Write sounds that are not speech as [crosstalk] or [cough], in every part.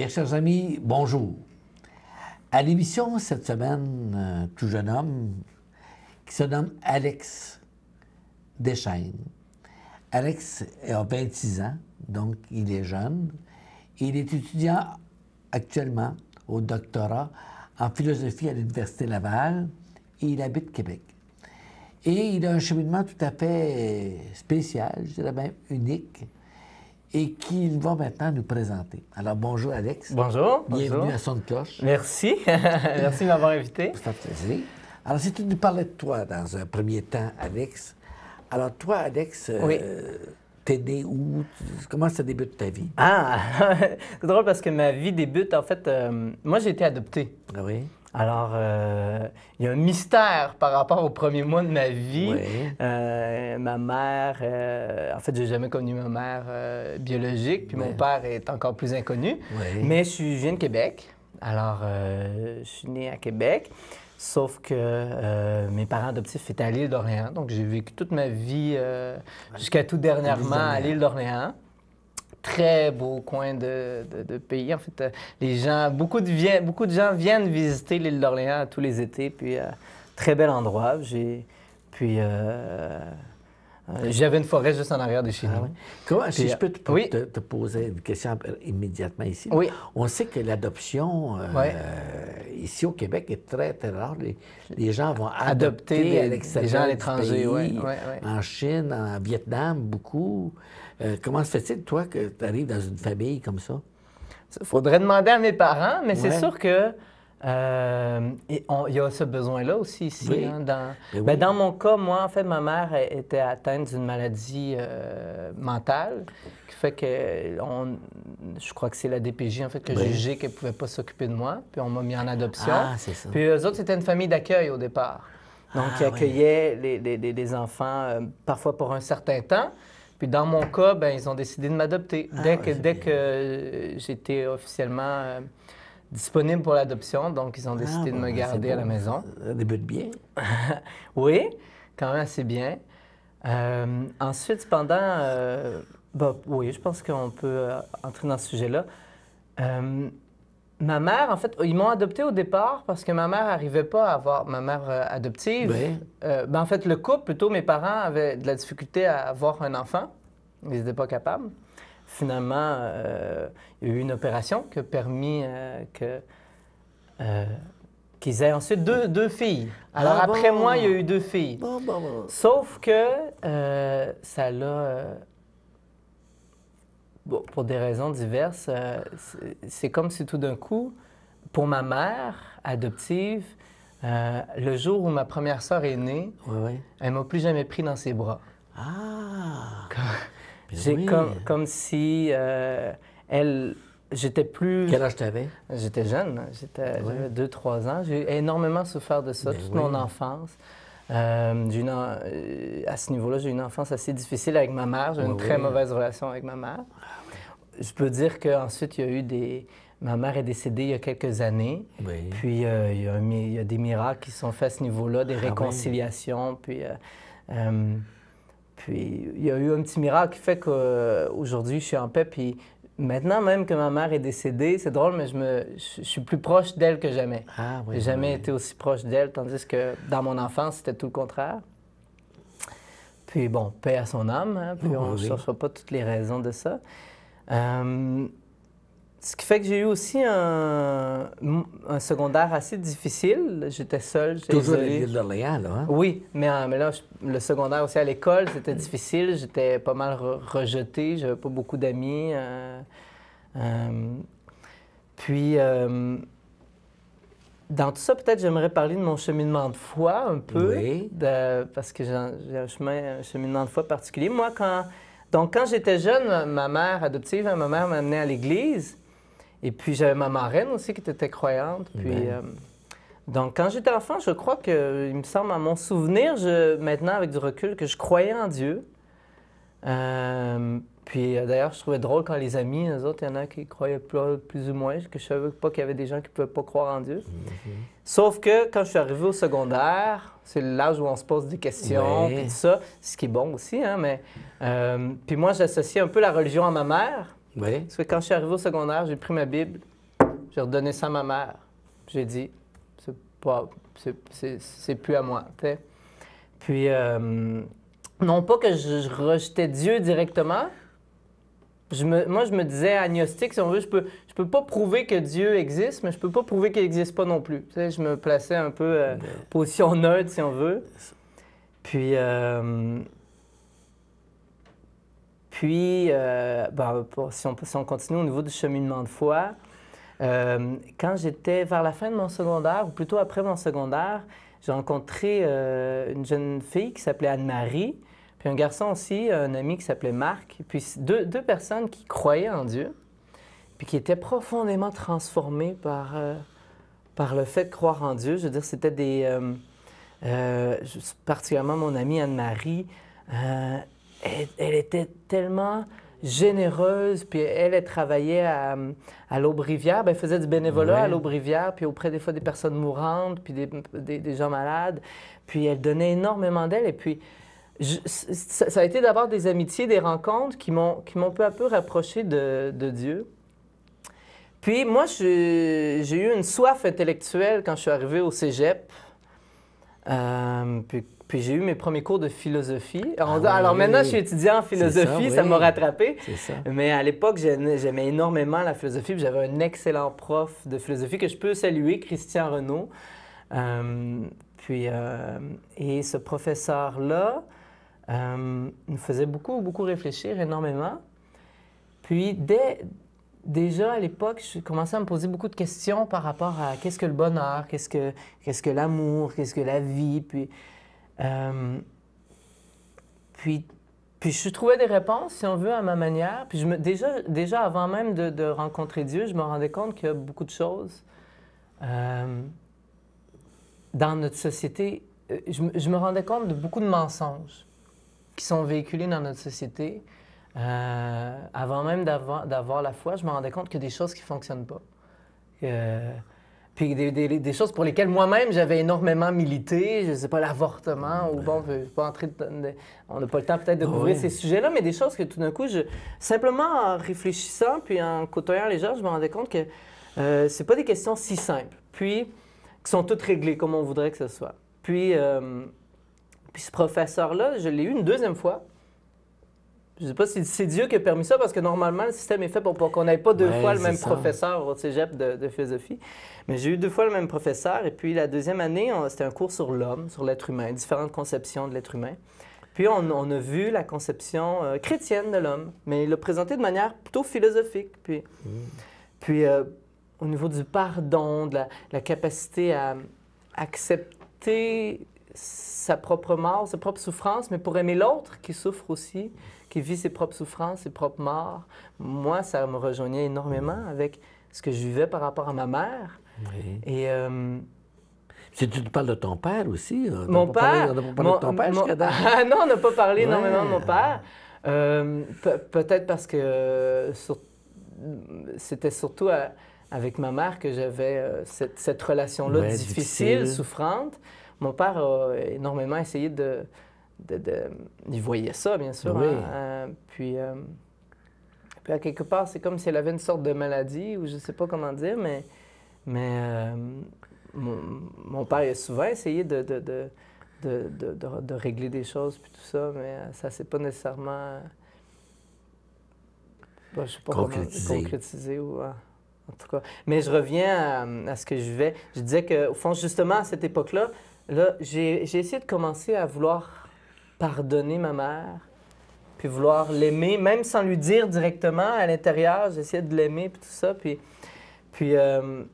Mes chers amis, bonjour. À l'émission cette semaine, tout jeune homme qui se nomme Alex Deschaines. Alex a 26 ans, donc il est jeune. Il est étudiant actuellement au doctorat en philosophie à l'Université Laval et il habite Québec. Et il a un cheminement tout à fait spécial, je dirais même unique, et qu'il va maintenant nous présenter. Alors, bonjour Alex. Bonjour. Bienvenue à Son Cloche. Merci. [laughs] Merci de m'avoir invité. Ça fait plaisir. Alors, si tu nous parlais de toi dans un premier temps, Alex. Alors, toi, Alex, euh, t'es né où? Comment ça débute ta vie? Ah! [laughs] C'est drôle parce que ma vie débute, en fait, euh, moi, j'ai été adopté. Ah oui? Alors, euh, il y a un mystère par rapport au premier mois de ma vie. Euh, ma mère, euh, en fait, j'ai jamais connu ma mère biologique, puis mon père est encore plus inconnu. Mais je, suis, viens de Québec. Alors, je suis né à Québec. Sauf que mes parents adoptifs étaient à l'île d'Orléans. Donc, j'ai vécu toute ma vie jusqu'à tout dernièrement à l'île d'Orléans très beau coin de, de, pays. En fait, euh, les gens, beaucoup de, beaucoup de gens viennent visiter l'île d'Orléans tous les étés. Puis, euh, très bel endroit. puis, euh, j'avais une forêt juste en arrière de chez ah si je peux te, poser une question immédiatement ici. Oui. On sait que l'adoption ici au Québec est très, très rare. Les, gens vont adopter, des, gens à l'étranger, en Chine, en Vietnam, beaucoup. Euh, comment se fait-il, toi, que tu arrives dans une famille comme ça? Faudrait demander à mes parents, mais c'est sûr que euh, il y a ce besoin-là aussi ici. Hein, ben ben, dans... mon cas, moi, en fait, ma mère était atteinte d'une maladie euh, mentale qui fait que je crois que c'est la DPJ, en fait, que ben j'ai jugé qu'elle ne pouvait pas s'occuper de moi. Puis on m'a mis en adoption. Ah, Puis eux autres, c'était une famille d'accueil au départ. Donc, qui ah, accueillait accueillaient les, enfants parfois pour un certain temps. Puis dans mon cas, ben, ils ont décidé de m'adopter. Ah dès que, que euh, j'étais officiellement euh, disponible pour l'adoption, donc ils ont ah décidé de me ben, garder à la maison. Ça débute bien. [laughs] oui, quand même assez bien. Euh, ensuite, cependant, ben, oui, je pense qu'on peut entrer dans ce sujet-là. Ma mère, en fait, ils m'ont adopté au départ parce que ma mère n'arrivait pas à avoir ma mère euh, adoptive. Ben. Euh, ben, en fait, le couple, plutôt, mes parents avaient de la difficulté à avoir un enfant. Ils n'étaient pas capables. Finalement, euh, il y a eu une opération qui a permis que, qu'ils aient ensuite deux, filles. Alors, ah après moi, il y a eu deux filles. Sauf que ça l'a pour des raisons diverses, euh, c'est comme si tout d'un coup, pour ma mère adoptive, euh, le jour où ma première sœur est née, oui, oui. elle m'a plus jamais pris dans ses bras. Ah! comme, comme, si euh, elle. J'étais plus. Quel âge t'avais? J'étais jeune, hein, j'avais 2-3 ans. J'ai énormément souffert de ça ben toute mon enfance. Euh, euh, à ce niveau-là, j'ai une enfance assez difficile avec ma mère. J'ai une très mauvaise relation avec ma mère. Je peux dire qu'ensuite, il y a eu des... Ma mère est décédée il y a quelques années. Puis euh, il, y a des miracles qui sont faits à ce niveau-là, des ah réconciliations. Puis, euh, puis il y a eu un petit miracle qui fait qu'aujourd'hui, je suis en paix. Puis Maintenant, même que ma mère est décédée, c'est drôle, mais je, me, je, suis plus proche d'elle que jamais. Ah, jamais été aussi proche d'elle, tandis que dans mon enfance, c'était tout le contraire. Puis bon, paix à son âme, hein, puis oh, on ne oui. pas toutes les raisons de ça. Euh, ce qui fait que j'ai eu aussi un, secondaire assez difficile. J'étais seul. Toujours à l'île d'Orléans, là. Oui, mais, euh, mais là, le secondaire aussi à l'école, c'était difficile. J'étais pas mal rejeté. J'avais pas beaucoup d'amis. Euh, euh, puis, dans tout ça, peut-être j'aimerais parler de mon cheminement de foi un peu. Oui. parce que j'ai un, chemin, un cheminement de foi particulier. Moi, quand. Donc, quand j'étais jeune, ma mère adoptive, hein, ma mère m'amenait à l'église. Et puis j'avais ma marraine aussi qui était croyante. Puis, ben. euh, donc quand j'étais enfant, je crois que, il me semble, à mon souvenir, je, maintenant avec du recul, que je croyais en Dieu. Euh, puis euh, d'ailleurs, je trouvais drôle quand les amis, les autres, il y en a qui croyaient plus, ou moins, que je savais pas qu'il y avait des gens qui pouvaient pas croire en Dieu. Mhm. Sauf que quand je suis arrivé au secondaire, c'est l'âge où on se pose des questions, puis tout ça, ce qui est bon aussi, hein, mais... puis moi, j'associais un peu la religion à ma mère. Oui. que quand je suis arrivé au secondaire, j'ai pris ma Bible, j'ai redonné ça à ma mère. J'ai dit, c'est pas, c'est, plus à moi. Puis, euh, non pas que je, rejetais Dieu directement. Je moi, je me disais agnostique, si on veut. Je peux, je peux pas prouver que Dieu existe, mais je peux pas prouver qu'il n'existe pas non plus. je me plaçais un peu euh, position neutre, si on veut. Puis, euh, puis, euh, ben, si, on, continue au niveau du cheminement de foi, euh, quand j'étais vers la fin de mon secondaire, ou plutôt après mon secondaire, j'ai rencontré euh, une jeune fille qui s'appelait Anne-Marie, puis un garçon aussi, un ami qui s'appelait Marc, puis deux, personnes qui croyaient en Dieu, puis qui étaient profondément transformées par, par le fait de croire en Dieu. Je veux dire, c'était des... particulièrement mon amie Anne-Marie elle, était tellement généreuse, puis elle, elle travaillait à, à laube ben, elle faisait du bénévolat à laube puis auprès des fois des personnes mourantes, puis des, gens malades, puis elle donnait énormément d'elle, et puis ça, a été d'abord des amitiés, des rencontres qui m'ont peu à peu rapproché de, Dieu. Puis moi, j'ai eu une soif intellectuelle quand je suis arrivé au cégep. Euh, puis puis j'ai eu mes premiers cours de philosophie. Ah alors, maintenant, je suis étudiant en philosophie, ça m'a rattrapé. Mais à l'époque, j'aimais énormément la philosophie. J'avais un excellent prof de philosophie que je peux saluer, Christian Renaud. Euh, puis, euh, et ce professeur-là nous euh, faisait beaucoup, beaucoup réfléchir énormément. Puis dès, déjà à l'époque, je commençais à me poser beaucoup de questions par rapport à qu'est-ce que le bonheur, qu'est-ce que, qu'est-ce que l'amour, qu'est-ce que la vie. Puis euh, puis, puis je trouvais des réponses, si on veut, à ma manière. Puis je me, déjà, déjà avant même de, rencontrer Dieu, je me rendais compte qu'il y a beaucoup de choses euh, dans notre société. Euh, je, me rendais compte de beaucoup de mensonges qui sont véhiculés dans notre société. avant même d'avoir la foi, je me rendais compte qu'il y a des choses qui ne fonctionnent pas. Euh, puis des, choses pour lesquelles moi-même j'avais énormément milité, je ne sais pas, l'avortement, ou bon, pas entrer on n'a pas le temps peut-être de ah couvrir ces sujets-là, mais des choses que tout d'un coup, simplement en réfléchissant, puis en côtoyant les gens, je me rendais compte que euh, c'est pas des questions si simples, puis qui sont toutes réglées comme on voudrait que ce soit. Puis, euh, puis ce professeur-là, je l'ai eu une deuxième fois, je sais pas si c'est Dieu qui a permis ça, parce que normalement, le système est fait pour, qu'on n'ait pas deux fois le même professeur au cégep de, philosophie. Mais j'ai eu deux fois le même professeur. Et puis, la deuxième année, c'était un cours sur l'homme, sur l'être humain, différentes conceptions de l'être humain. Puis, on, a vu la conception euh, chrétienne de l'homme, mais il l'a présenté de manière plutôt philosophique. Puis, mm. puis euh, au niveau du pardon, de la, la capacité à accepter sa propre mort, sa propre souffrance, mais pour aimer l'autre qui souffre aussi qui vit ses propres souffrances, ses propres morts. Moi, ça me rejoignait énormément avec ce que je vivais par rapport à ma mère. Oui. Et. Euh, si tu parles de ton père aussi. mon père. pas mon, père [laughs] ah non, on n'a pas parlé énormément de mon père. Euh, peut-être parce que c'était surtout avec ma mère que j'avais euh, cette, relation-là difficile, difficile, souffrante. Mon père a énormément essayé de, de, voyait ça, bien sûr. Hein, euh, puis, euh, puis, à quelque part, c'est comme si elle avait une sorte de maladie, ou je sais pas comment dire, mais, mais euh, mon, père a souvent essayé de, de, régler des choses, puis tout ça, mais ça c'est pas nécessairement... Bah, je pas concrétisé. ou... En tout cas. Mais je reviens à, ce que je vais. Je disais qu'au fond, justement, à cette époque-là, là, là j'ai essayé de commencer à vouloir pardonner ma mère, puis vouloir l'aimer, même sans lui dire directement à l'intérieur, j'essayais de l'aimer, puis tout ça. Puis, puis, euh,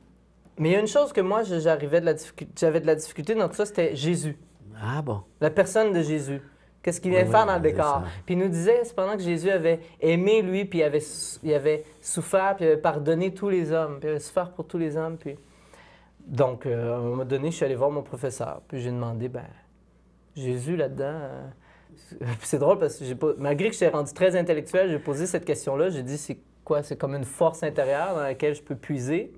mais il y a une chose que moi, j'arrivais de la j'avais de la difficulté dans ça, c'était Jésus. Ah bon? La personne de Jésus. Qu'est-ce qu'il vient faire dans le décor? Puis il nous disait, cependant que Jésus avait aimé lui, puis il avait, il avait souffert, puis il avait pardonné tous les hommes, puis il avait souffert pour tous les hommes. Puis... Donc, euh, à un moment donné, je suis allé voir mon professeur, puis j'ai demandé, ben, Jésus là-dedans. Euh, [laughs] c'est drôle parce que j'ai malgré que je suis rendu très intellectuel, j'ai posé cette question-là. J'ai dit c'est quoi C'est comme une force intérieure dans laquelle je peux puiser.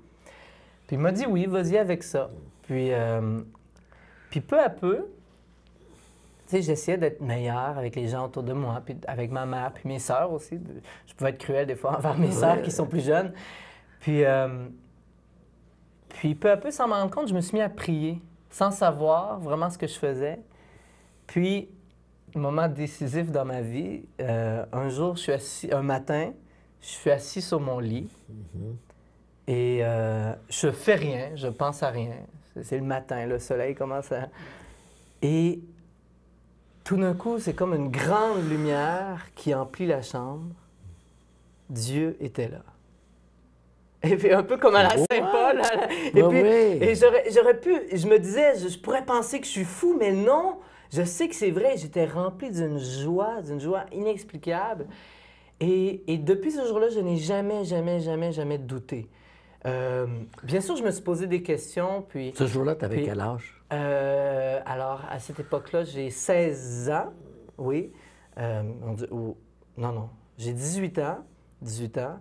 Puis il m'a dit oui, vas-y avec ça. Puis, euh, puis peu à peu, j'essayais d'être meilleur avec les gens autour de moi, puis avec ma mère, puis mes sœurs aussi. Je pouvais être cruel des fois envers mes sœurs qui sont plus jeunes. Puis, euh, puis peu à peu, sans m'en rendre compte, je me suis mis à prier, sans savoir vraiment ce que je faisais. Puis, moment décisif dans ma vie, euh, un jour, je suis assis, un matin, je suis assis sur mon lit mm-hmm. et euh, je fais rien, je pense à rien. C'est le matin, le soleil commence à. Et tout d'un coup, c'est comme une grande lumière qui emplit la chambre. Dieu était là. Et puis un peu comme à la Saint-Paul. Et, puis, j'aurais, pu, je me disais, je pourrais penser que je suis fou, mais non, je sais que c'est vrai, j'étais rempli d'une joie, d'une joie inexplicable. Et, depuis ce jour-là, je n'ai jamais, jamais, jamais, jamais douté. Euh, bien sûr, je me suis posé des questions, puis... Ce jour-là, tu avais quel âge? Euh, alors, à cette époque-là, j'ai 16 ans, oui. Euh, non, non, j'ai 18 ans, 18 ans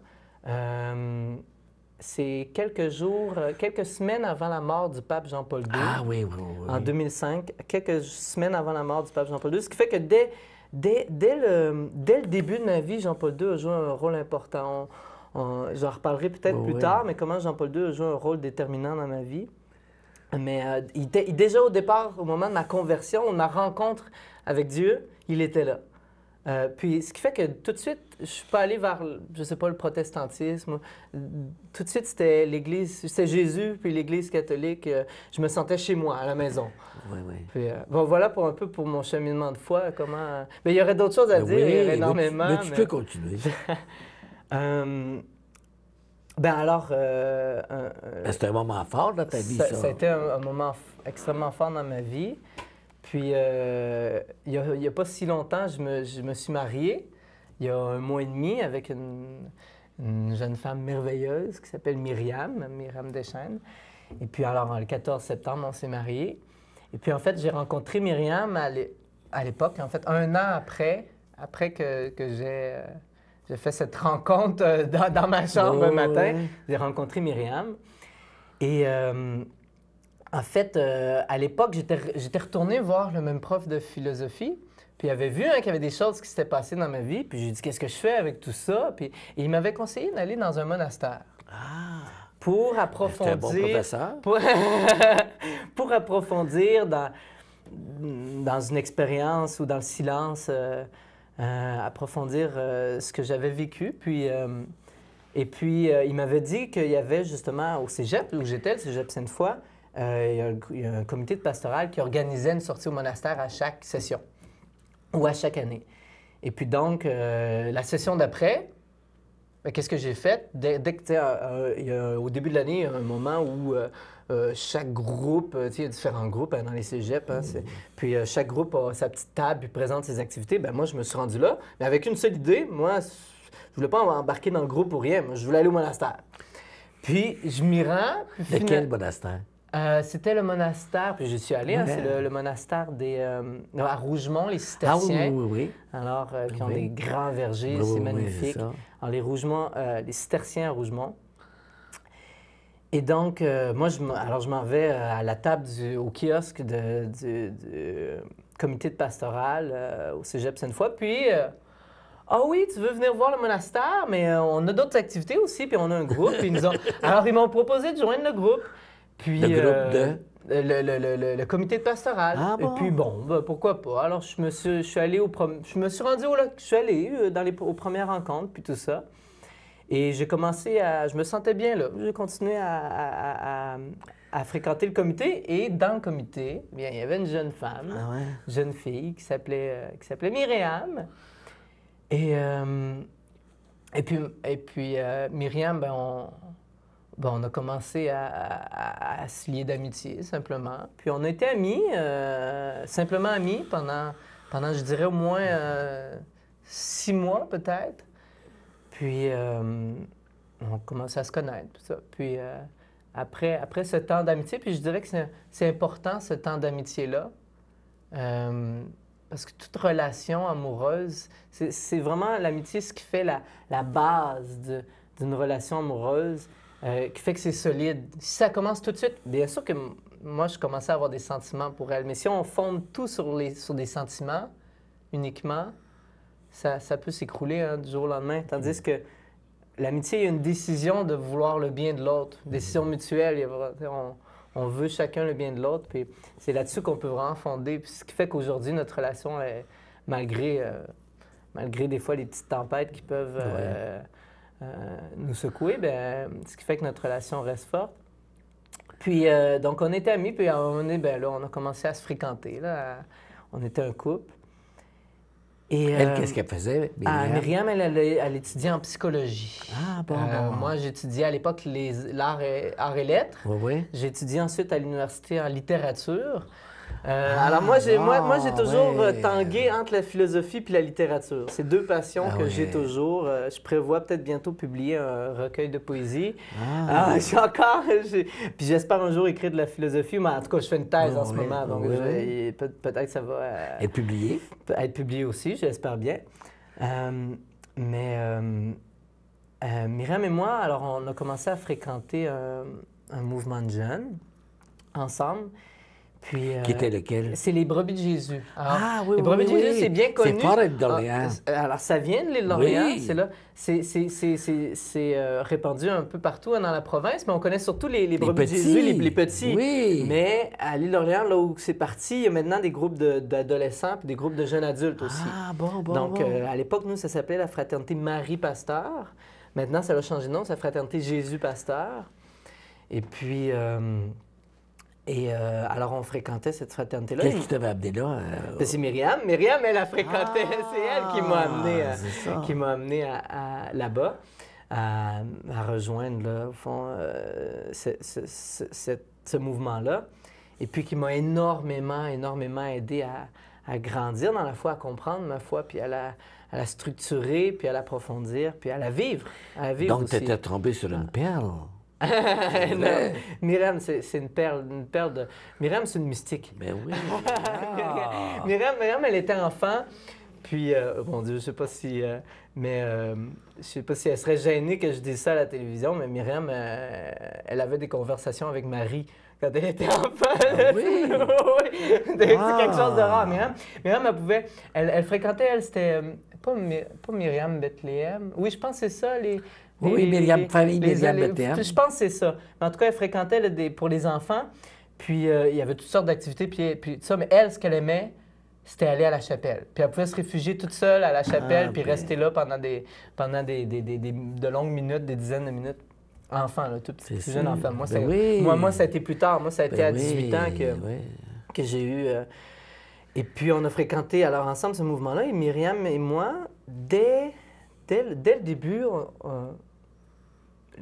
c'est quelques jours, euh, quelques semaines avant la mort du pape Jean-Paul II. Ah oui, oui, oui. En 2005, quelques semaines avant la mort du pape Jean-Paul II. Ce qui fait que dès, dès, dès, le, dès le début de ma vie, Jean-Paul II a joué un rôle important. J'en reparlerai peut-être oh plus tard, mais comment Jean-Paul II a joué un rôle déterminant dans ma vie. Mais euh, il était, déjà au départ, au moment de ma conversion, ma rencontre avec Dieu, il était là. Euh, puis, ce qui fait que tout de suite, je suis pas allé vers, je sais pas, le protestantisme. Tout de suite, c'était l'Église, c'était Jésus, puis l'Église catholique. Euh, je me sentais chez moi, à la maison. Oui, oui. Euh, bon, voilà pour un peu pour mon cheminement de foi. Comment Mais il y aurait d'autres choses à dire, énormément. Mais, tu peux continuer. [laughs] ben alors. C'était un moment fort dans ta vie, ça. C'était un, un moment extrêmement fort dans ma vie. Puis, euh, il n'y a, pas si longtemps, je me, me, suis marié, il y a un mois et demi, avec une, jeune femme merveilleuse qui s'appelle Myriam, Myriam Deschênes. Et puis, alors, le 14 septembre, on s'est marié. Et puis, en fait, j'ai rencontré Myriam à l'époque, en fait, un an après, après que, euh, j'ai fait cette rencontre euh, dans, ma chambre un oh, matin. J'ai rencontré Myriam. Et en fait, euh, à l'époque, j'étais retourné voir le même prof de philosophie. Puis il avait vu hein, qu'il y avait des choses qui s'étaient passées dans ma vie. Puis j'ai dit, qu'est-ce que je fais avec tout ça? Puis il m'avait conseillé d'aller dans un monastère. Ah! Pour approfondir. Un bon professeur. [laughs] Pour... approfondir dans, une expérience ou dans le silence, euh, euh, approfondir ce que j'avais vécu. Puis. et puis, il m'avait dit qu'il y avait justement au cégep, où j'étais, le cégep sainte fois. Euh, il, y a un, comité de pastoral qui organisait une sortie au monastère à chaque session ou à chaque année. Et puis donc, euh, la session d'après, ben, qu'est-ce que j'ai fait? Dès, que, a, au début de l'année, il y a un moment où euh, chaque groupe, il y a différents groupes hein, dans les cégeps, hein, puis chaque groupe a sa petite table, et présente ses activités. Ben, moi, je me suis rendu là, mais avec une seule idée, moi, je voulais pas embarquer dans le groupe pour rien, je voulais aller au monastère. Puis je m'y rends. de quel monastère? Euh, c'était le monastère, puis je suis allé, hein, c'est le, monastère des, euh, à Rougemont, les ah cisterciens. Alors, euh, qui ont des grands vergers, c'est magnifique. Alors, les Rougemont, les cisterciens à Rougemont. Et donc, moi, je, m'en vais à la table au kiosque du, comité de pastoral au cégep cette fois, puis... Ah oui, tu veux venir voir le monastère, mais on a d'autres activités aussi, puis on a un groupe. [laughs] Alors, ils m'ont proposé de joindre le groupe. Puis, le groupe euh, de... Le, le, le, comité pastoral. Ah et puis bon, ben, pourquoi pas. Alors je me suis, je suis allé au je me suis rendu au je suis allé euh, dans les, aux premières rencontres puis tout ça. Et j'ai commencé à, je me sentais bien là. J'ai continué à, fréquenter le comité et dans le comité, bien il y avait une jeune femme, ah une jeune fille qui s'appelait euh, Myriam. Et et puis et puis Myriam, ben on Bon, on a commencé à, se lier d'amitié, simplement. Puis on a été amis, euh, simplement amis, pendant, pendant, je dirais, au moins euh, six mois, peut-être. Puis euh, on commençait à se connaître, tout ça. Puis après, ce temps d'amitié, puis je dirais que c'est important, ce temps d'amitié-là. Parce que toute relation amoureuse, c'est vraiment l'amitié ce qui fait la base d'une relation amoureuse. Euh, qui fait que c'est solide. Si ça commence tout de suite, bien sûr que moi, je commençais à avoir des sentiments pour elle. Mais si on fonde tout sur, les, sur des sentiments uniquement, ça, ça peut s'écrouler hein, du jour au lendemain. Tandis mm. que l'amitié, il y a une décision de vouloir le bien de l'autre, mm. décision mutuelle. On, on, veut chacun le bien de l'autre. Puis c'est là-dessus qu'on peut vraiment fonder. ce qui fait qu'aujourd'hui, notre relation, est, malgré, euh, malgré des fois les petites tempêtes qui peuvent. Euh, euh, nous secouer, bien, ce qui fait que notre relation reste forte. Puis, euh, donc, on était amis, puis à un moment donné, ben, là, on a commencé à se fréquenter. Là, On était un couple. Et, elle, euh, qu'est-ce qu'elle faisait, Myriam? Ah, Myriam, elle, elle, étudiait en psychologie. Ah, bon, Moi, j'étudiais à l'époque l'art arts et lettres. Oui, oui. J'étudiais ensuite à l'université en littérature. Euh, alors moi, j'ai moi, moi, j'ai ah, toujours euh, tangué entre la philosophie puis la littérature. C'est deux passions ah que j'ai toujours. Euh, je prévois peut-être bientôt publier un recueil de poésie. Ah, ah [laughs] j'ai encore... Puis j'espère un jour écrire de la philosophie, mais en tout cas, je fais une thèse en ce moment, donc peut-être ça va... être publié. Être publié aussi, j'espère bien. mais Myriam et moi, alors on a commencé à fréquenter un mouvement de jeunes ensemble. Euh, qui était lequel? C'est les brebis de Jésus. ah, ah oui, Les brebis de Jésus, c'est bien connu. Ah, c'est pas l'île d'Orléans. Alors, ça vient de l'île d'Orléans, c'est là. C'est euh, répandu un peu partout hein, dans la province, mais on connaît surtout les, brebis de Jésus, les, petits. Oui. Mais à l'île d'Orléans, là où c'est parti, il y a maintenant des groupes d'adolescents et des groupes de jeunes adultes aussi. Ah, bon, bon, Donc, euh, à l'époque, nous, ça s'appelait la fraternité Marie-Pasteur. Maintenant, ça a changé de nom, c'est la fraternité Jésus-Pasteur. Et puis... Et euh, alors, on fréquentait cette fraternité-là. Qu'est-ce qui t'avait là? Euh, ben, c'est Myriam. Myriam, elle a fréquenté. Ah, c'est elle qui m'a amené, euh, qui m'a amené là-bas, à, rejoindre, là, au fond, ce, mouvement-là. Et puis, qui m'a énormément, énormément aidé à, grandir dans la foi, à comprendre ma foi, puis à la, structurer, puis à l'approfondir, puis à la vivre. À la vivre Donc, tu étais tombé sur une ah. perle. Myriam, c'est une perle, une perle de... Myriam, c'est une mystique. Ben oui. Ah. Ah. Miriam, Myriam, elle était enfant. Puis, bon euh, oh Dieu, je sais pas si. Euh, mais euh, je sais pas si elle serait gênée que je dise ça à la télévision, mais Myriam, elle avait des conversations avec Marie quand elle était enfant. Ah oui! [laughs] oui. C'est quelque chose de rare. Myriam, Myriam elle pouvait. Elle, elle fréquentait, elle, c'était. Pas, pas, Myriam Bethléem. Oui, je pense que c'est ça, les, oui, Myriam, famille Myriam Je pense que c'est ça. En tout cas, elle fréquentait des, pour les enfants, puis euh, il y avait toutes sortes d'activités, puis, puis ça. Mais elle, ce qu'elle aimait, c'était aller à la chapelle. Puis elle pouvait se réfugier toute seule à la ah, chapelle, puis rester là pendant, des, pendant des, des, des, de longues minutes, des dizaines de minutes. Enfant, là, tout petit, jeune enfant. Moi, ben moi, moi, ça a été plus tard. Moi, ça a été ben à 18 ans que, que j'ai eu. Euh, et puis, on a fréquenté alors ensemble ce mouvement-là. Et Myriam et moi, dès, dès, dès le début,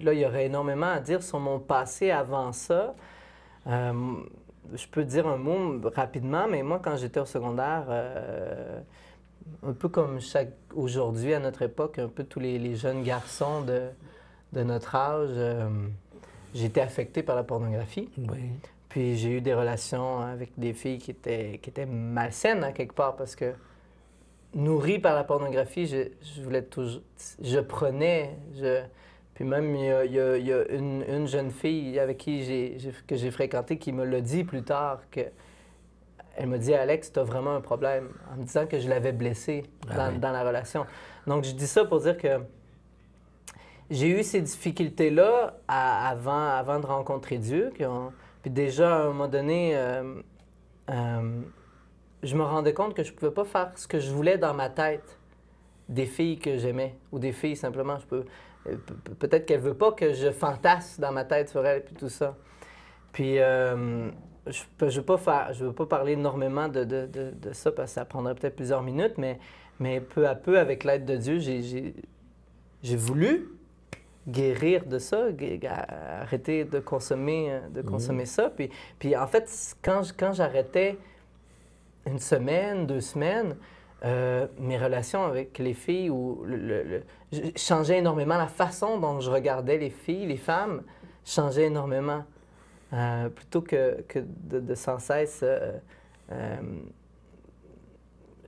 là, il y aurait énormément à dire sur mon passé avant ça. Euh, je peux dire un mot rapidement, mais moi, quand j'étais au secondaire, euh, un peu comme aujourd'hui, à notre époque, un peu tous les, jeunes garçons de, de notre âge, euh, j'étais affecté par la pornographie. Oui. Puis j'ai eu des relations avec des filles qui étaient, qui étaient malsaines, à hein, quelque part, parce que nourri par la pornographie, je, je voulais toujours. Je prenais. Je, puis même, il y a, une, jeune fille avec qui j'ai, que j'ai fréquenté qui me l'a dit plus tard que. Elle m'a dit, Alex, tu as vraiment un problème, en me disant que je l'avais blessé ah dans, la relation. Donc, je dis ça pour dire que j'ai eu ces difficultés-là avant, avant de rencontrer Dieu. Puis déjà, à un moment donné, euh, euh, je me rendais compte que je ne pouvais pas faire ce que je voulais dans ma tête des filles que j'aimais ou des filles simplement. Je peux peut-être qu'elle veut pas que je fantasse dans ma tête sur elle, puis tout ça. Puis, euh, je ne veux, pas je pas parler énormément de, de, de, ça, parce que ça prendrait peut-être plusieurs minutes, mais, mais peu à peu, avec l'aide de Dieu, j'ai voulu guérir de ça, arrêter de consommer, euh, de mmh. consommer ça. Puis, puis en fait, quand, quand j'arrêtais une semaine, deux semaines, euh, mes relations avec les filles ou le, énormément. La façon dont je regardais les filles, les femmes, changeait énormément. Euh, plutôt que, que de, sans cesse euh,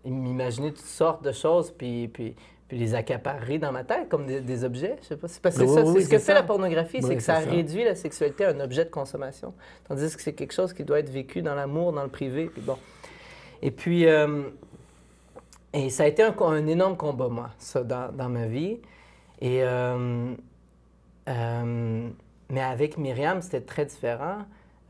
m'imaginer toutes sortes de choses, puis, puis, puis, les accaparer dans ma tête comme des, objets. Je sais pas. C'est ce que fait la pornographie, c'est que ça, réduit la sexualité à un objet de consommation. Tandis que c'est quelque chose qui doit être vécu dans l'amour, dans le privé. Puis bon. Et puis, et ça a été un, un énorme combat, moi, ça, dans, ma vie. Et, euh, euh, mais avec Myriam, c'était très différent.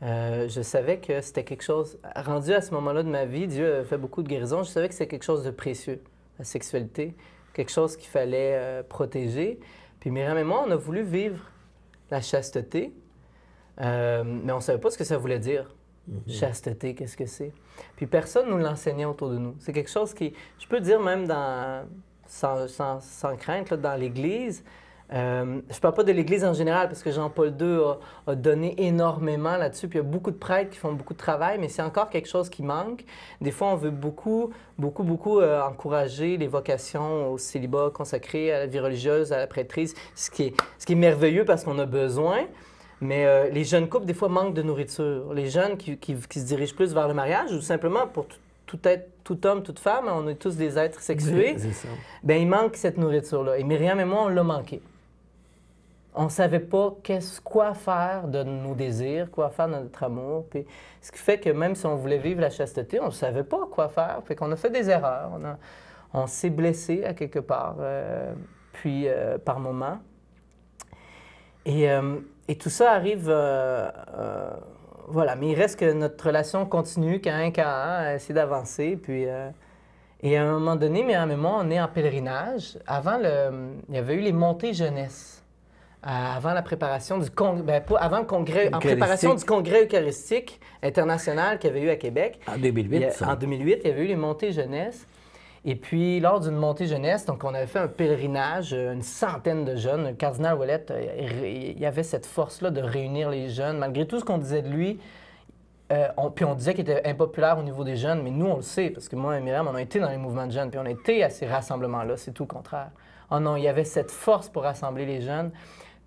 Euh, je savais que c'était quelque chose, rendu à ce moment-là de ma vie, Dieu a fait beaucoup de guérisons, je savais que c'était quelque chose de précieux, la sexualité, quelque chose qu'il fallait protéger. Puis Myriam et moi, on a voulu vivre la chasteté, mais on ne savait pas ce que ça voulait dire. Mhm. Chasteté, qu'est-ce que c'est? Puis personne ne nous l'enseignait autour de nous. C'est quelque chose qui, je peux dire même sans, sans, crainte, dans l'Église, euh, je ne parle pas de l'Église en général parce que Jean-Paul II a, donné énormément là-dessus. Puis il y a beaucoup de prêtres qui font beaucoup de travail, mais c'est encore quelque chose qui manque. Des fois, on veut beaucoup, beaucoup, beaucoup euh, encourager les vocations au célibat consacré à la vie religieuse, à la prêtrise, ce qui est merveilleux parce qu'on a besoin. Mais euh, les jeunes couples, des fois, manquent de nourriture. Les jeunes qui, qui, se dirigent plus vers le mariage ou simplement pour tout, être, tout homme, toute femme, hein, on est tous des êtres sexués, ben, il manque cette nourriture-là. Et Myriam et moi, on l'a manqué. On ne savait pas qu'est-ce, quoi faire de nos désirs, quoi faire de notre amour. Puis, ce qui fait que même si on voulait vivre la chasteté, on ne savait pas quoi faire. Fait qu'on a fait des erreurs. On, s'est blessé à quelque part, euh, puis euh, par moments. Et et tout ça arrive, euh, euh, voilà, mais il reste que notre relation continue, qu'à un qu'à un, essayer d'avancer, puis... Euh, et à un moment donné, mais en même temps, on est en pèlerinage. Avant, le, il y avait eu les montées jeunesse. avant la préparation du congrès, ben, avant le congrès, en préparation du congrès eucharistique international qu'il y avait eu à Québec. En 2008, En 2008, il y avait eu les montées jeunesse. Et puis, lors d'une montée jeunesse, donc on avait fait un pèlerinage, euh, une centaine de jeunes. Le cardinal Ouellet, euh, il y avait cette force-là de réunir les jeunes. Malgré tout ce qu'on disait de lui, euh, on, puis on disait qu'il était impopulaire au niveau des jeunes, mais nous, on le sait, parce que moi et Myriam, on a été dans les mouvements de jeunes, puis on a été à ces rassemblements-là, c'est tout le contraire. Oh non, il y avait cette force pour rassembler les jeunes.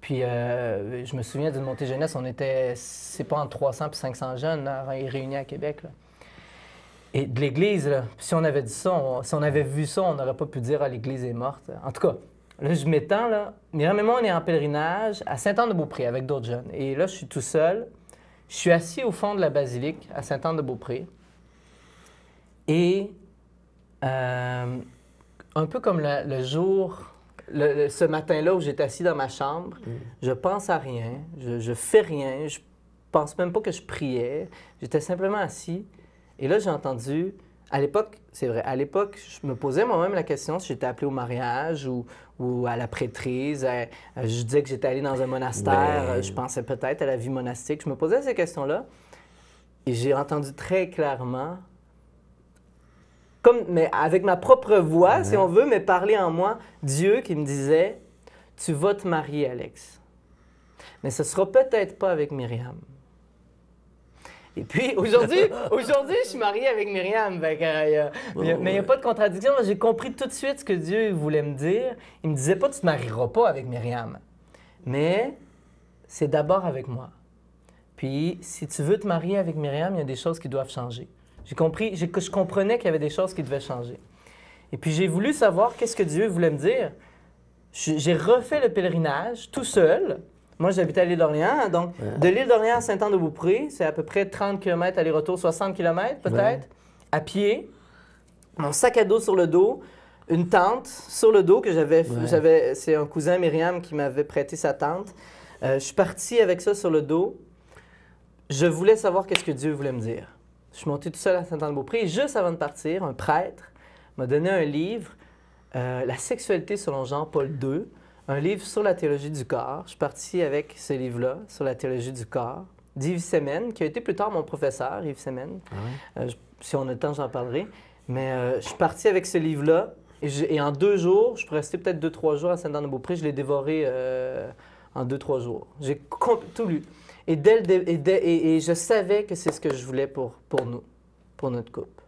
Puis je me souviens d'une montée jeunesse, on était, c'est pas entre 300 et 500 jeunes là, réunis à Québec. Là. Et de l'Église, si on avait dit ça, si on avait vu ça, on n'aurait pas pu dire ah, l'Église est morte. En tout cas, là, je m'étends, là. Myriam et moi, on est en pèlerinage à Saint-Anne-de-Beaupré avec d'autres jeunes. Et là, je suis tout seul. Je suis assis au fond de la basilique à Saint-Anne-de-Beaupré. Et euh, un peu comme le, jour, ce matin-là où j'étais assis dans ma chambre, je mm. je pense à rien, je, je fais rien, je pense même pas que je priais. J'étais simplement assis. Et là, j'ai entendu, à l'époque, c'est vrai, à l'époque, je me posais moi-même la question si j'étais appelé au mariage ou, à la prêtrise. Euh, euh, je disais que j'étais allé dans un monastère, ben. euh, je pensais peut-être à la vie monastique. Je me posais ces questions-là. Et j'ai entendu très clairement comme, mais avec ma propre voix, si on veut, mais parler en moi, Dieu qui me disait, tu vas te marier, Alex. Mais ce sera peut-être pas avec Myriam. Et puis aujourd'hui, [laughs] aujourd'hui, je suis marié avec Myriam. Euh, mais il n'y a pas de contradiction. J'ai compris tout de suite ce que Dieu voulait me dire. Il me disait pas tu te marieras pas avec Myriam, mais c'est d'abord avec moi. Puis si tu veux te marier avec Myriam, il y a des choses qui doivent changer. J'ai compris, je comprenais qu'il y avait des choses qui devaient changer. Et puis j'ai voulu savoir qu'est-ce que Dieu voulait me dire. J'ai refait le pèlerinage tout seul moi, j'habitais à l'île d'Orléans. Donc, de l'île d'Orléans à Saint-Anne-de-Beaupré, c'est à peu près 30 km aller-retour, 60 km peut-être, à pied, mon sac à dos sur le dos, une tente sur le dos que j'avais. c'est un cousin, Myriam, qui m'avait prêté sa tente. Euh, je suis parti avec ça sur le dos. Je voulais savoir qu'est-ce que Dieu voulait me dire. Je suis monté tout seul à Saint-Anne-de-Beaupré. Juste avant de partir, un prêtre m'a donné un livre, euh, La sexualité selon Jean-Paul II un livre sur la théologie du corps. Je suis parti avec ce livre-là, sur la théologie du corps, d'Yves Semen, qui a été plus tard mon professeur, Yves Semen. Ah euh, si on a le temps, j'en parlerai. Mais euh, je suis parti avec ce livre-là, et, en deux jours, je pourrais rester peut-être deux, trois jours à saint denis beaupré je l'ai dévoré euh, en deux, trois jours. J'ai tout lu. Et, je savais que c'est ce que je voulais pour, pour nous, pour notre couple.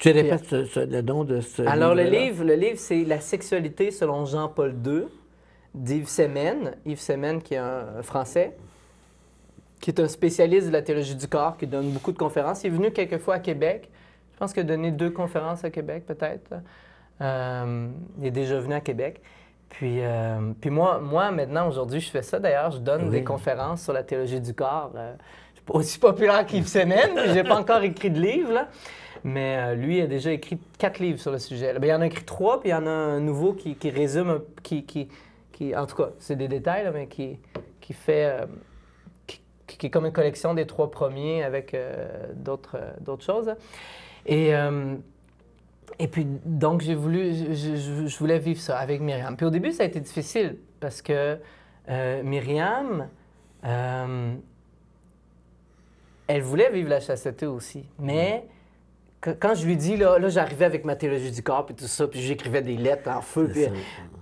Tu répètes le don de ce Alors, livre le livre, le livre, c'est La sexualité selon Jean-Paul II d'Yves Semen. Yves Semen, qui est un Français, qui est un spécialiste de la théologie du corps, qui donne beaucoup de conférences. Il est venu quelquefois à Québec. Je pense qu'il a donné deux conférences à Québec, peut-être. Euh, il est déjà venu à Québec. Puis, euh, puis moi, moi, maintenant, aujourd'hui, je fais ça. D'ailleurs, je donne des conférences sur la théologie du corps. Euh, [laughs] aussi populaire qu'Yves Je J'ai pas encore écrit de livre, Mais euh, lui a déjà écrit quatre livres sur le sujet. Ben, il y en a écrit trois, puis il y en a un nouveau qui, résume, qui, qui, qui, en tout cas, c'est des détails, mais qui, qui fait, euh, qui, est comme une collection des trois premiers avec euh, d'autres, d'autres choses. Et, et puis, donc, j'ai voulu, je, je, voulais vivre ça avec Myriam. Puis au début, ça a été difficile parce que Myriam, elle voulait vivre la chasteté aussi, mais mm. quand je lui dis, là, là j'arrivais avec ma théologie du corps, et tout ça, puis j'écrivais des lettres en feu,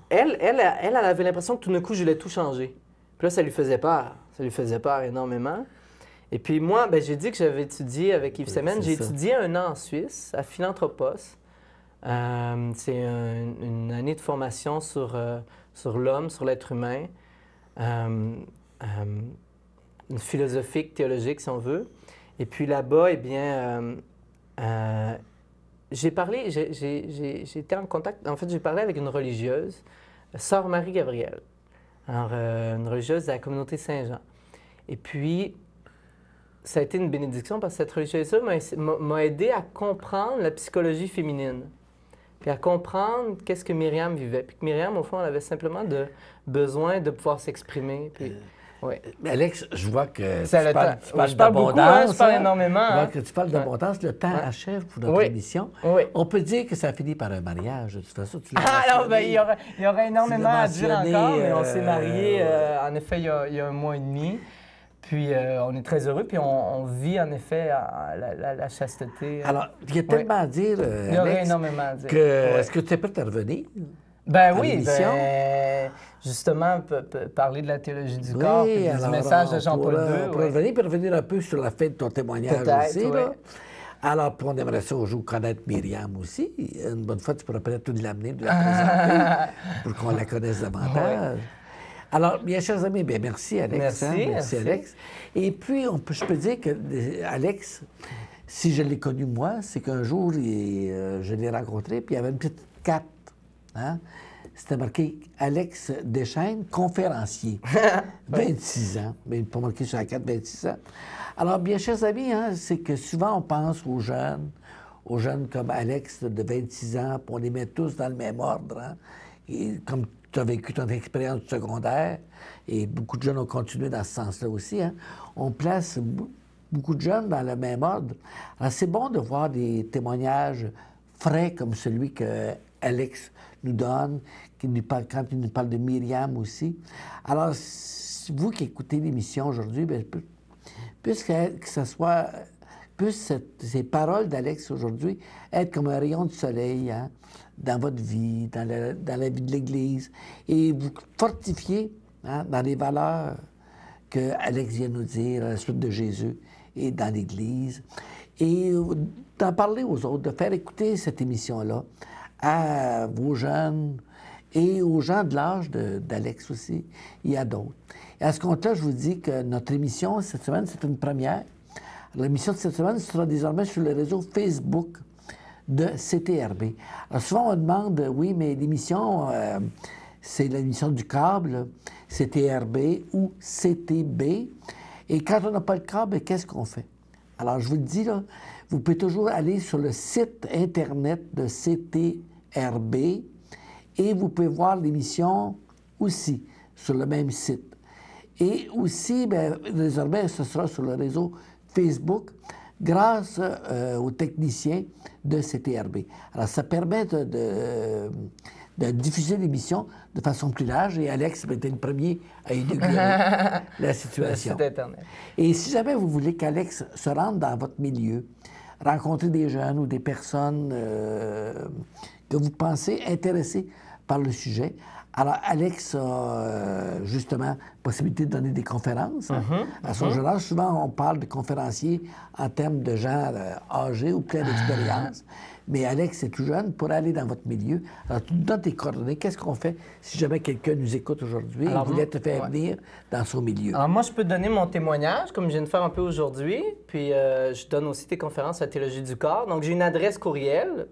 elle, elle, elle, avait l'impression que tout d'un coup, je l'ai tout changé. Puis là, ça lui faisait peur. Ça lui faisait peur énormément. Et puis moi, ben, j'ai dit que j'avais étudié avec Yves Semen. J'ai étudié un an en Suisse, à Philanthropos. Euh, c'est une année de formation sur, euh, sur l'homme, sur l'être humain. Euh, philosophique, théologique, si on veut. Et puis là-bas, eh bien, euh, euh parlé, j'ai été j'étais en contact, en fait, j'ai parlé avec une religieuse, Sœur Marie-Gabrielle, euh, une religieuse de la communauté Saint-Jean. Et puis, ça a été une bénédiction parce que cette religieuse-là m'a aidé à comprendre la psychologie féminine, puis à comprendre qu'est-ce que Myriam vivait. Puis que Myriam, au fond, elle avait simplement de, besoin de pouvoir s'exprimer. Puis... Euh, oui. Alex, je vois que tu, parles, tu parles, ben, hein, parle hein. énormément. Je vois hein. que tu parles d'abondance. Le temps achève pour notre oui. émission. On peut dire que ça finit par un mariage. De toute façon, tu l'as ah, ben, il, y aurait, il y aurait énormément à dire encore, mais on s'est euh, mariés, euh, en effet, il y, a, un mois et demi. Puis euh, on est très heureux, puis on, vit en effet la, chasteté. Alors, il y a tellement à dire, Il y aurait énormément à dire. Est-ce que tu es prêt à revenir? Ben à oui, ben, justement parler de la théologie du corps et du message de Jean-Paul II. Pour ouais. revenir, un peu sur la fin de ton témoignage aussi. Ouais. Là. Alors, on aimerait ça aujourd'hui connaître Myriam aussi. Une bonne fois, tu pourrais peut-être tout l'amener, de la ah. présenter pour qu'on la connaisse davantage. Alors, mes chers amis, bien merci Alex. Hein, merci, merci, Alex. Et puis, je peux dire que euh, Alex, si je l'ai connu moi, c'est qu'un jour, euh, je l'ai rencontré, puis il y avait une petite carte. Hein c'était marqué Alex Deschaines, conférencier. 26 [laughs] ans. Mais ben, pas marqué sur la carte, 26 ans. Alors, bien, chers amis, hein, c'est que souvent on pense aux jeunes, aux jeunes comme Alex de 26 ans, puis on les met tous dans le même ordre. Hein. comme tu as vécu ton expérience secondaire, et beaucoup de jeunes ont continué dans ce sens-là aussi, hein, on place beaucoup de jeunes dans le même ordre. Alors, c'est bon de voir des témoignages frais comme celui que Alex nous donne, quand il nous parle de Myriam aussi. Alors, vous qui écoutez l'émission aujourd'hui, ben, puisque que ce soit puisse ces paroles d'Alex aujourd'hui être comme un rayon de soleil hein, dans votre vie, dans la, vie de l'Église, et vous fortifier hein, dans les valeurs que Alex vient nous dire à la suite de Jésus et dans l'Église, et euh, d'en parler aux autres, de faire écouter cette émission-là à vos jeunes et aux gens de l'âge d'Alex aussi. Il y a d'autres. Et à ce compte-là, je vous dis que notre émission cette semaine, c'est une première. L'émission de cette semaine sera désormais sur le réseau Facebook de CTRB. Alors souvent, on demande, euh, oui, mais l'émission, euh, c'est l'émission du câble, CTRB ou CTB. Et quand on n'a pas le câble, qu'est-ce qu'on fait? Alors, je vous le dis, là, vous pouvez toujours aller sur le site Internet de CTRB et vous pouvez voir l'émission aussi sur le même site. Et aussi, ben, désormais, ce sera sur le réseau Facebook grâce euh, aux techniciens de CTRB. Alors, ça permet de, de, diffuser l'émission de façon plus large et Alex était ben, le premier à éduquer [laughs] la situation. Internet. Et si jamais vous voulez qu'Alex se rende dans votre milieu, rencontrer des jeunes ou des personnes euh, que vous pensez intéressées par le sujet. Alors, Alex a justement euh, justement possibilité de donner des conférences. Mhm, à son mhm. jeune âge, souvent, on parle de conférenciers en termes de gens âgé euh, âgés ou plein d'expérience mais Alex est tout jeune, pour aller dans votre milieu. Alors, tu donnes tes coordonnées. Qu'est-ce qu'on fait si jamais quelqu'un nous écoute aujourd'hui et voulait te faire venir dans son milieu? Alors, moi, je peux donner mon témoignage, comme je viens de faire un peu aujourd'hui. Puis, euh, je donne aussi tes conférences à la Théologie du corps. Donc, j'ai une adresse courriel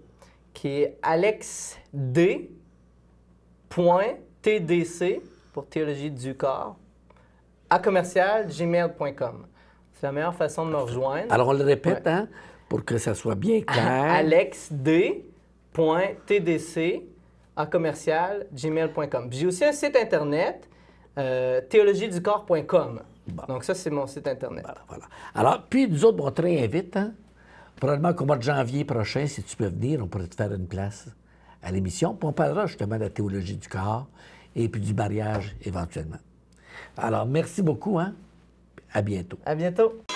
qui est alexd.tdc pour Théologie du corps à commercial gmail.com. C'est la meilleure façon de me rejoindre. Alors, on le répète, hein? Pour que ça soit bien ah, clair. alexd.tdc en commercial gmail.com. J'ai aussi un site internet, euh, théologieducorps.com. Donc ça, c'est mon site internet. Voilà, Alors, puis nous autres, on te réinvite. Hein. Probablement qu'au mois de janvier prochain, si tu peux venir, on pourrait te faire une place à l'émission. Puis on parlera justement de la théologie du corps et puis du mariage éventuellement. Alors, merci beaucoup. Hein? À bientôt. À bientôt.